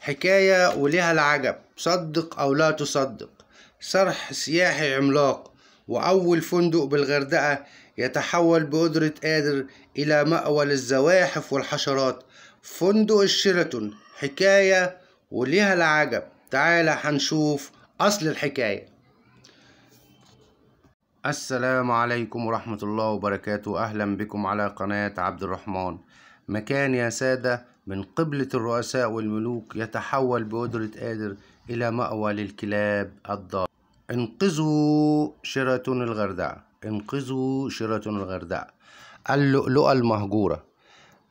حكاية ولها العجب صدق أو لا تصدق صرح سياحي عملاق وأول فندق بالغردقة يتحول بقدرة قادر إلى مأوى للزواحف والحشرات فندق الشيراتون حكاية وليها العجب تعالى هنشوف أصل الحكاية السلام عليكم ورحمة الله وبركاته أهلا بكم على قناة عبد الرحمن مكان يا سادة من قبلة الرؤساء والملوك يتحول بقدرة قادر إلى مأوى للكلاب الضار انقذوا شيراتون الغردعة انقذوا شيراتون الغردعة اللؤلؤة المهجورة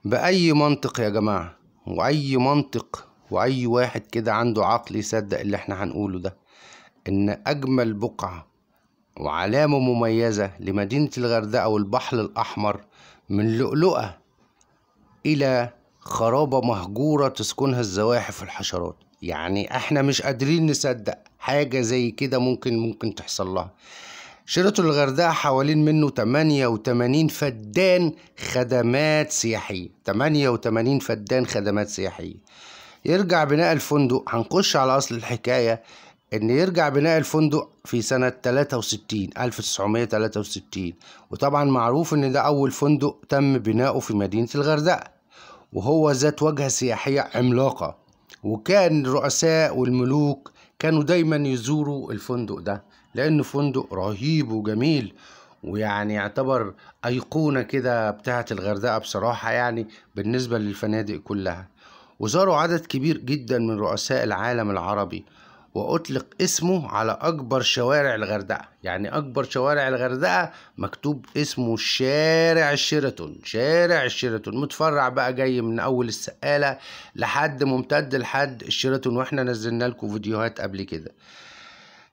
بأي منطق يا جماعة وأي منطق وأي واحد كده عنده عقل يصدق اللي احنا هنقوله ده إن أجمل بقعة وعلامة مميزة لمدينة الغردقة والبحر الأحمر من لؤلؤة إلى خرابة مهجورة تسكنها الزواحف والحشرات يعني احنا مش قادرين نصدق حاجة زي كده ممكن ممكن تحصل لها شريط الغردقة حوالين منه 88 فدان خدمات سياحية 88 فدان خدمات سياحية يرجع بناء الفندق هنخش على أصل الحكاية إن يرجع بناء الفندق في سنة 63 1963 وطبعا معروف إن ده أول فندق تم بناؤه في مدينة الغردقة وهو ذات وجهة سياحية عملاقة وكان الرؤساء والملوك كانوا دايما يزوروا الفندق ده لأنه فندق رهيب وجميل ويعني يعتبر أيقونة كده بتاعة الغردقة بصراحة يعني بالنسبة للفنادق كلها وزاروا عدد كبير جدا من رؤساء العالم العربي وأطلق اسمه على أكبر شوارع الغردقة يعني أكبر شوارع الغردقة مكتوب اسمه شارع الشيراتون شارع الشيراتون متفرع بقى جاي من أول السقالة لحد ممتد لحد الشيراتون وإحنا نزلنا لكم فيديوهات قبل كده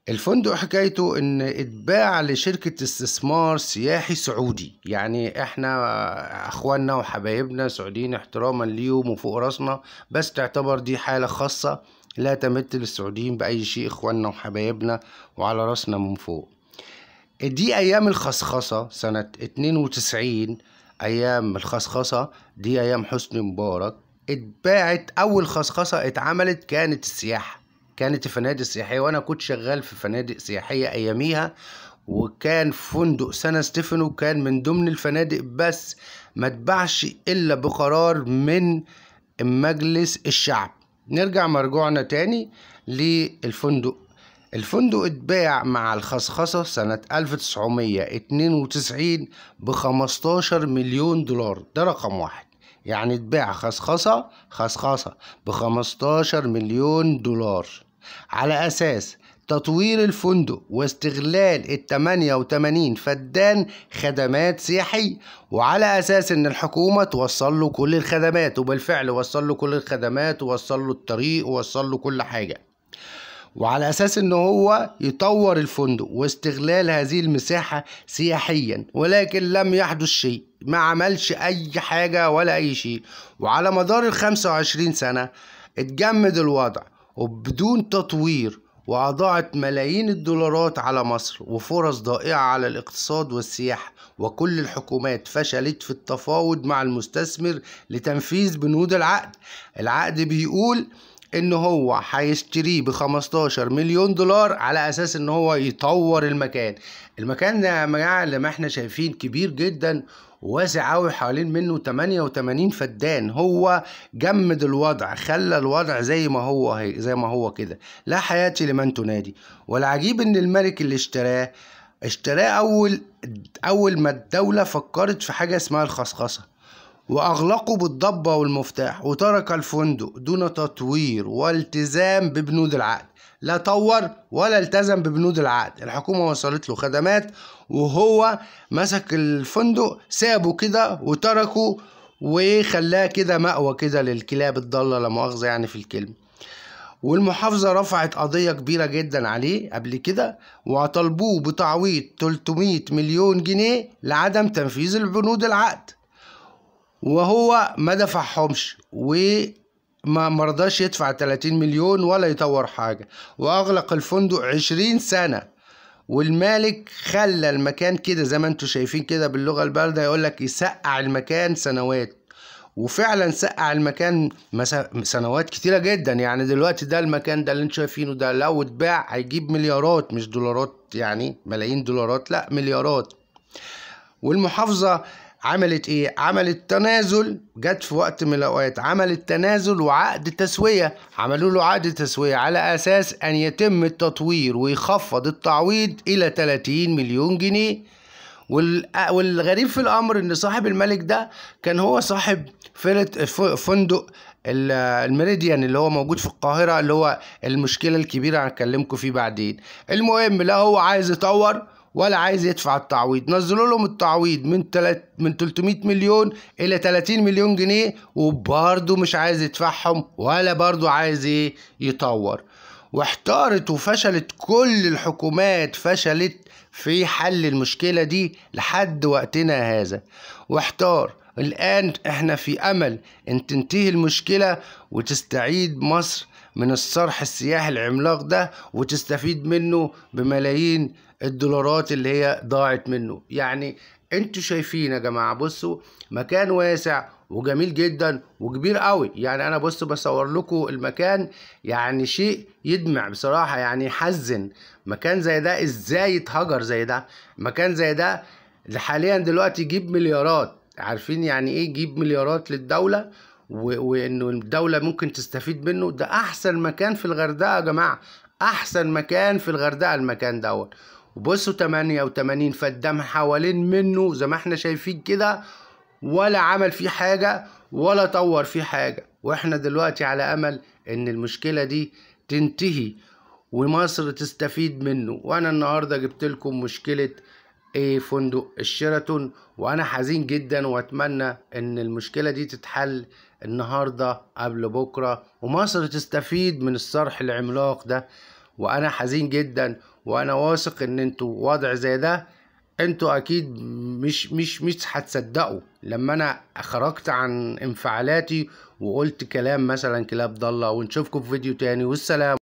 الفندق حكايته ان اتباع لشركة استثمار سياحي سعودي يعني احنا اخواننا وحبايبنا سعوديين احتراما ليهم وفوق راسنا بس تعتبر دي حالة خاصة لا تمت للسعوديين بأي شيء إخواننا وحبايبنا وعلى راسنا من فوق دي أيام الخصخصة سنة 92 أيام الخصخصة دي أيام حسني مبارك اتباعت أول خصخصة اتعملت كانت السياحة كانت الفنادق السياحية وأنا كنت شغال في فنادق سياحية أياميها وكان فندق سنة ستيفنو كان من ضمن الفنادق بس ما تبعش إلا بقرار من مجلس الشعب نرجع مرجوعنا تاني للفندق الفندق اتباع مع الخصخصة سنة 1992 15 مليون دولار ده رقم واحد يعني اتباع خصخصة خصخصة ب 15 مليون دولار على أساس تطوير الفندق واستغلال ال 88 فدان خدمات سياحية وعلى أساس إن الحكومة توصل له كل الخدمات وبالفعل وصل له كل الخدمات ووصل له الطريق ووصل له كل حاجة وعلى أساس إن هو يطور الفندق واستغلال هذه المساحة سياحيا ولكن لم يحدث شيء ما عملش أي حاجة ولا أي شيء وعلى مدار الخمسة وعشرين سنة اتجمد الوضع وبدون تطوير وأضاعت ملايين الدولارات على مصر وفرص ضائعة على الاقتصاد والسياحة وكل الحكومات فشلت في التفاوض مع المستثمر لتنفيذ بنود العقد العقد بيقول ان هو هيشتريه ب 15 مليون دولار على اساس ان هو يطور المكان المكان ده يا جماعه اللي ما احنا شايفين كبير جدا واسع قوي حوالين منه 88 فدان هو جمد الوضع خلى الوضع زي ما هو هي زي ما هو كده لا حياتي لمن تنادي والعجيب ان الملك اللي اشتراه اشتراه اول اول ما الدوله فكرت في حاجه اسمها الخصخصه وأغلقوا بالضبة والمفتاح وترك الفندق دون تطوير والتزام ببنود العقد لا طور ولا التزم ببنود العقد الحكومة وصلت له خدمات وهو مسك الفندق سابه كده وتركه وخلاه كده مأوى كده للكلاب الضالة لا مؤاخذة يعني في الكلمة والمحافظة رفعت قضية كبيرة جدا عليه قبل كده وطالبوه بتعويض 300 مليون جنيه لعدم تنفيذ البنود العقد وهو ما دفعهمش وما مرضاش يدفع 30 مليون ولا يطور حاجة وأغلق الفندق 20 سنة والمالك خلى المكان كده زي ما انتم شايفين كده باللغة الباردة يقول لك يسقع المكان سنوات وفعلا سقع المكان سنوات كتيرة جدا يعني دلوقتي ده المكان ده اللي انتم شايفينه ده لو اتباع هيجيب مليارات مش دولارات يعني ملايين دولارات لا مليارات والمحافظة عملت ايه عملت تنازل جت في وقت من الاوقات عملت تنازل وعقد تسويه عملوا له عقد تسويه على اساس ان يتم التطوير ويخفض التعويض الى 30 مليون جنيه والغريب في الامر ان صاحب الملك ده كان هو صاحب فندق الميريديان اللي هو موجود في القاهره اللي هو المشكله الكبيره هنكلمكم فيه بعدين المهم لا هو عايز يطور ولا عايز يدفع التعويض نزلوا لهم التعويض من تلت من 300 مليون الى 30 مليون جنيه وبرضه مش عايز يدفعهم ولا برضه عايز ايه يطور واحتارت وفشلت كل الحكومات فشلت في حل المشكلة دي لحد وقتنا هذا واحتار الآن احنا في أمل أن تنتهي المشكلة وتستعيد مصر من الصرح السياحي العملاق ده وتستفيد منه بملايين الدولارات اللي هي ضاعت منه يعني انتوا شايفين يا جماعه بصوا مكان واسع وجميل جدا وكبير قوي يعني انا بصوا بصور لكم المكان يعني شيء يدمع بصراحه يعني يحزن مكان زي ده ازاي يتهجر زي ده مكان زي ده حاليا دلوقتي يجيب مليارات عارفين يعني ايه يجيب مليارات للدوله وانه الدوله ممكن تستفيد منه ده احسن مكان في الغردقه يا جماعه احسن مكان في الغردقه المكان دوت وبصوا 88 فالدم حوالين منه زي ما احنا شايفين كده ولا عمل فيه حاجة ولا طور فيه حاجة واحنا دلوقتي على امل ان المشكلة دي تنتهي ومصر تستفيد منه وانا النهاردة جبت لكم مشكلة ايه فندق الشيراتون وانا حزين جدا واتمنى ان المشكلة دي تتحل النهاردة قبل بكرة ومصر تستفيد من الصرح العملاق ده وانا حزين جدا وانا واثق ان انتوا وضع زي ده انتوا اكيد مش مش مش هتصدقوا لما انا خرجت عن انفعالاتي وقلت كلام مثلا كلاب ضاله ونشوفكم في فيديو تاني والسلام